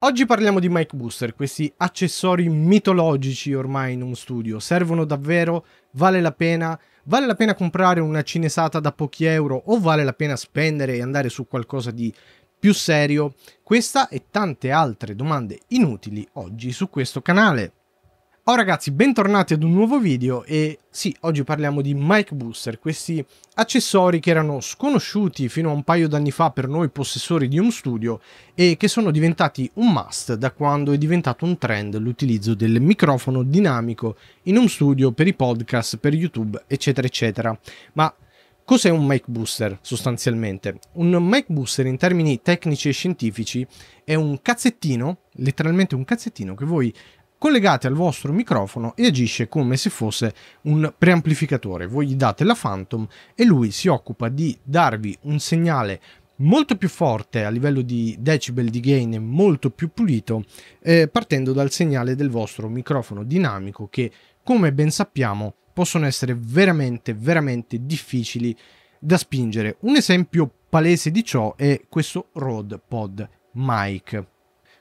Oggi parliamo di mic booster, questi accessori mitologici ormai in uno studio, servono davvero, vale la pena, vale la pena comprare una cinesata da pochi euro o vale la pena spendere e andare su qualcosa di più serio? Questa e tante altre domande inutili oggi su questo canale. Oh ragazzi, bentornati ad un nuovo video e sì, oggi parliamo di mic booster, questi accessori che erano sconosciuti fino a un paio d'anni fa per noi possessori di home studio e che sono diventati un must da quando è diventato un trend l'utilizzo del microfono dinamico in home studio per i podcast, per YouTube, eccetera eccetera. Ma Cos'è un mic booster sostanzialmente? Un mic booster in termini tecnici e scientifici è un cazzettino, letteralmente un cazzettino che voi collegate al vostro microfono e agisce come se fosse un preamplificatore. Voi gli date la Phantom e lui si occupa di darvi un segnale molto più forte a livello di decibel di gain molto più pulito eh, partendo dal segnale del vostro microfono dinamico che come ben sappiamo possono essere veramente veramente difficili da spingere un esempio palese di ciò è questo Rode Pod Mic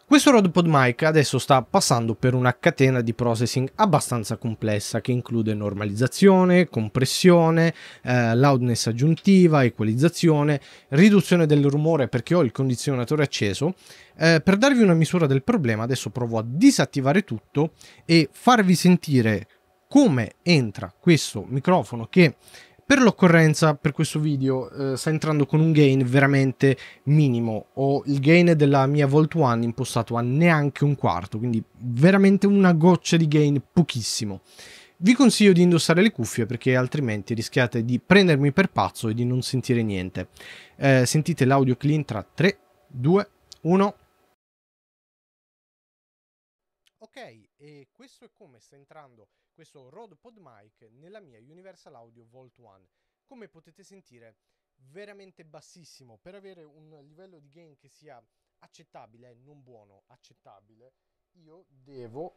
questo Rod PodMic adesso sta passando per una catena di processing abbastanza complessa che include normalizzazione, compressione, eh, loudness aggiuntiva, equalizzazione, riduzione del rumore perché ho il condizionatore acceso. Eh, per darvi una misura del problema adesso provo a disattivare tutto e farvi sentire come entra questo microfono che per l'occorrenza, per questo video, eh, sta entrando con un gain veramente minimo. Ho il gain della mia Volt One impostato a neanche un quarto, quindi veramente una goccia di gain, pochissimo. Vi consiglio di indossare le cuffie perché altrimenti rischiate di prendermi per pazzo e di non sentire niente. Eh, sentite l'audio clean tra 3, 2, 1... Ok, e questo è come sta entrando questo Rode Pod Mic nella mia Universal Audio Volt 1. Come potete sentire, veramente bassissimo per avere un livello di gain che sia accettabile, non buono, accettabile. Io devo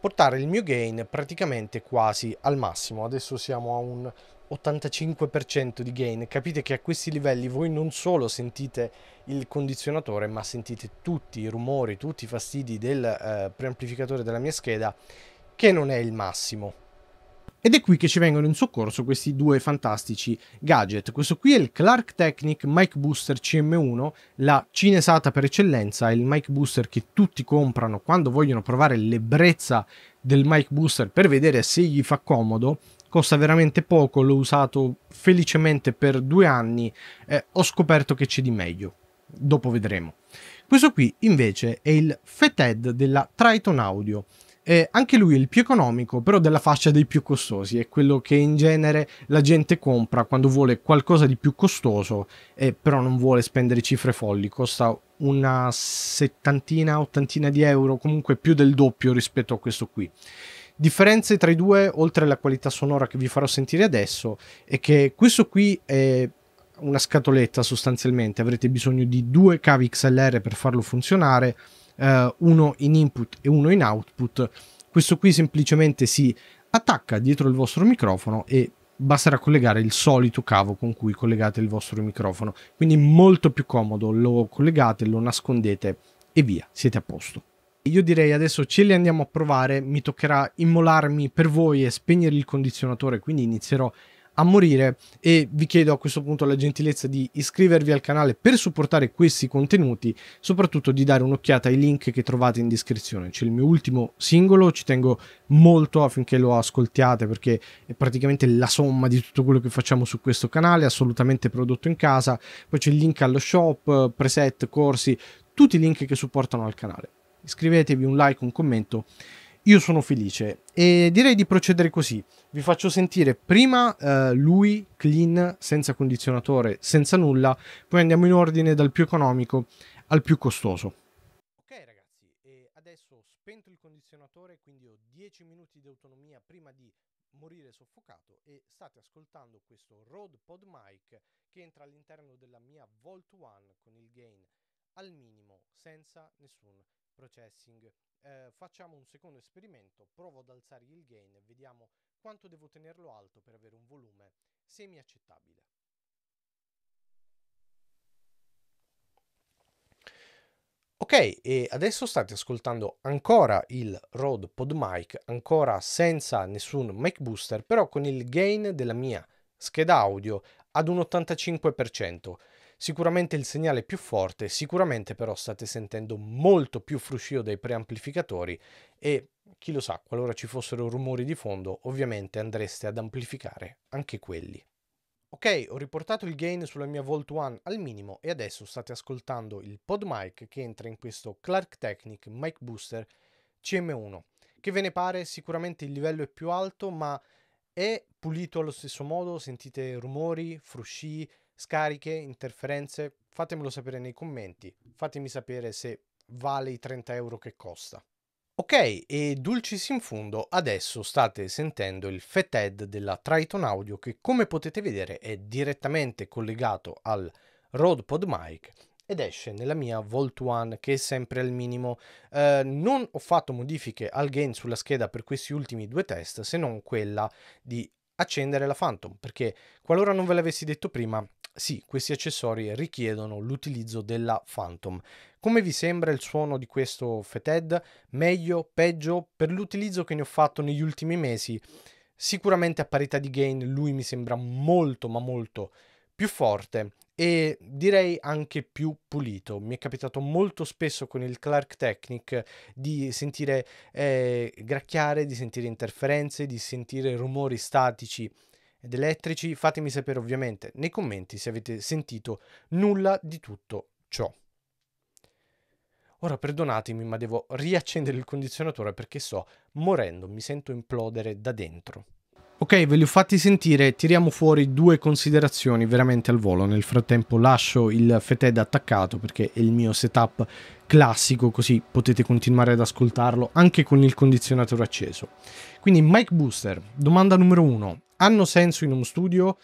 portare il mio gain praticamente quasi al massimo. Adesso siamo a un 85% di gain. Capite che a questi livelli voi non solo sentite il condizionatore, ma sentite tutti i rumori, tutti i fastidi del eh, preamplificatore della mia scheda, che non è il massimo. Ed è qui che ci vengono in soccorso questi due fantastici gadget. Questo qui è il Clark Technic Mic Booster CM1, la cinesata per eccellenza, il mic booster che tutti comprano quando vogliono provare l'ebbrezza del mic booster per vedere se gli fa comodo costa veramente poco, l'ho usato felicemente per due anni, eh, ho scoperto che c'è di meglio, dopo vedremo. Questo qui invece è il FETED della Triton Audio. Eh, anche lui è il più economico, però della fascia dei più costosi, è quello che in genere la gente compra quando vuole qualcosa di più costoso, eh, però non vuole spendere cifre folli, costa una settantina, ottantina di euro, comunque più del doppio rispetto a questo qui differenze tra i due, oltre alla qualità sonora che vi farò sentire adesso, è che questo qui è una scatoletta sostanzialmente, avrete bisogno di due cavi XLR per farlo funzionare, eh, uno in input e uno in output. Questo qui semplicemente si attacca dietro il vostro microfono e basterà collegare il solito cavo con cui collegate il vostro microfono, quindi molto più comodo, lo collegate, lo nascondete e via, siete a posto. Io direi adesso ce li andiamo a provare, mi toccherà immolarmi per voi e spegnere il condizionatore, quindi inizierò a morire e vi chiedo a questo punto la gentilezza di iscrivervi al canale per supportare questi contenuti, soprattutto di dare un'occhiata ai link che trovate in descrizione. C'è il mio ultimo singolo, ci tengo molto affinché lo ascoltiate perché è praticamente la somma di tutto quello che facciamo su questo canale, assolutamente prodotto in casa. Poi c'è il link allo shop, preset, corsi, tutti i link che supportano al canale scrivetevi un like, un commento. Io sono felice e direi di procedere così. Vi faccio sentire prima eh, lui clean, senza condizionatore, senza nulla, poi andiamo in ordine dal più economico al più costoso. Ok ragazzi, e adesso ho spento il condizionatore, quindi ho 10 minuti di autonomia prima di morire soffocato e state ascoltando questo Rode Pod Mic che entra all'interno della mia Volt One con il gain al minimo, senza nessun processing. Eh, facciamo un secondo esperimento, provo ad alzare il gain, e vediamo quanto devo tenerlo alto per avere un volume semi accettabile. Ok, e adesso state ascoltando ancora il Rode PodMic, ancora senza nessun mic booster, però con il gain della mia scheda audio ad un 85%. Sicuramente il segnale più forte, sicuramente però state sentendo molto più fruscio dei preamplificatori e chi lo sa, qualora ci fossero rumori di fondo, ovviamente andreste ad amplificare anche quelli. Ok, ho riportato il gain sulla mia Volt One al minimo e adesso state ascoltando il pod mic che entra in questo Clark Technic Mic Booster CM1. Che ve ne pare? Sicuramente il livello è più alto, ma è pulito allo stesso modo, sentite rumori, frusci, scariche, interferenze, fatemelo sapere nei commenti, fatemi sapere se vale i 30 euro che costa. Ok, e dulcis in fundo, adesso state sentendo il FETED della Triton Audio che come potete vedere è direttamente collegato al Rode Pod Mic ed esce nella mia Volt One che è sempre al minimo. Eh, non ho fatto modifiche al gain sulla scheda per questi ultimi due test se non quella di accendere la Phantom, perché qualora non ve l'avessi detto prima, sì, questi accessori richiedono l'utilizzo della Phantom. Come vi sembra il suono di questo Feted? Meglio, peggio? Per l'utilizzo che ne ho fatto negli ultimi mesi, sicuramente a parità di gain lui mi sembra molto ma molto più forte e direi anche più pulito. Mi è capitato molto spesso con il Clark Technic di sentire eh, gracchiare, di sentire interferenze, di sentire rumori statici ed elettrici. Fatemi sapere ovviamente nei commenti se avete sentito nulla di tutto ciò. Ora perdonatemi, ma devo riaccendere il condizionatore perché sto morendo, mi sento implodere da dentro. Ok, ve li ho fatti sentire, tiriamo fuori due considerazioni veramente al volo. Nel frattempo lascio il Feted attaccato perché è il mio setup classico, così potete continuare ad ascoltarlo anche con il condizionatore acceso. Quindi mic Booster, domanda numero uno. Hanno senso in uno studio?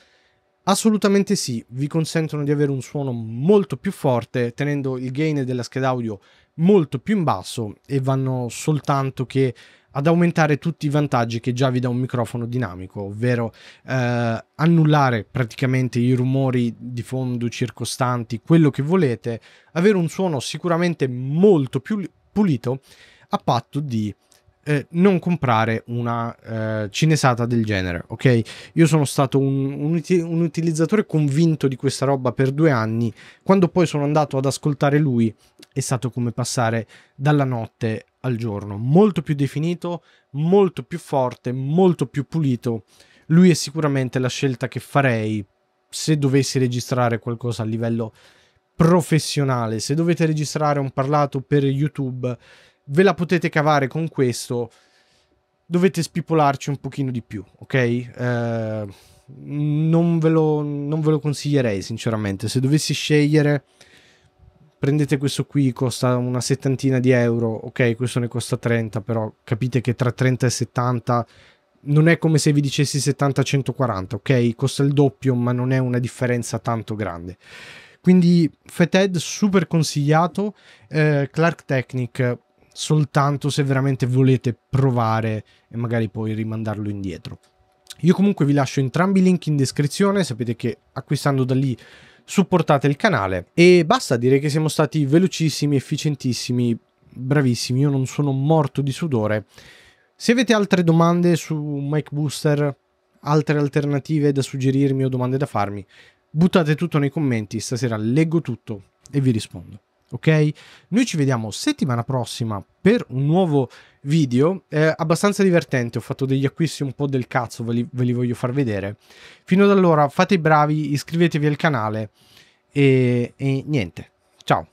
Assolutamente sì, vi consentono di avere un suono molto più forte tenendo il gain della scheda audio molto più in basso e vanno soltanto che ad aumentare tutti i vantaggi che già vi dà un microfono dinamico, ovvero eh, annullare praticamente i rumori di fondo circostanti, quello che volete, avere un suono sicuramente molto più pulito a patto di eh, non comprare una eh, cinesata del genere, ok? Io sono stato un, un, un, utilizzatore convinto di questa roba per due anni, quando poi sono andato ad ascoltare lui è stato come passare dalla notte al giorno, molto più definito, molto più forte, molto più pulito. Lui è sicuramente la scelta che farei se dovessi registrare qualcosa a livello professionale, se dovete registrare un parlato per YouTube, ve la potete cavare con questo, dovete spipolarci un pochino di più, ok? Eh, non, ve lo, non ve lo consiglierei sinceramente, se dovessi scegliere prendete questo qui, costa una settantina di euro, ok, questo ne costa 30, però capite che tra 30 e 70 non è come se vi dicessi 70-140, ok, costa il doppio, ma non è una differenza tanto grande. Quindi Feted super consigliato, eh, Clark Technic soltanto se veramente volete provare e magari poi rimandarlo indietro. Io comunque vi lascio entrambi i link in descrizione, sapete che acquistando da lì supportate il canale e basta direi che siamo stati velocissimi, efficientissimi, bravissimi, io non sono morto di sudore. Se avete altre domande su Mike Booster, altre alternative da suggerirmi o domande da farmi, buttate tutto nei commenti, stasera leggo tutto e vi rispondo ok? Noi ci vediamo settimana prossima per un nuovo video, eh, abbastanza divertente, ho fatto degli acquisti un po' del cazzo, ve li, ve li voglio far vedere. Fino ad allora fate i bravi, iscrivetevi al canale e, e niente, ciao!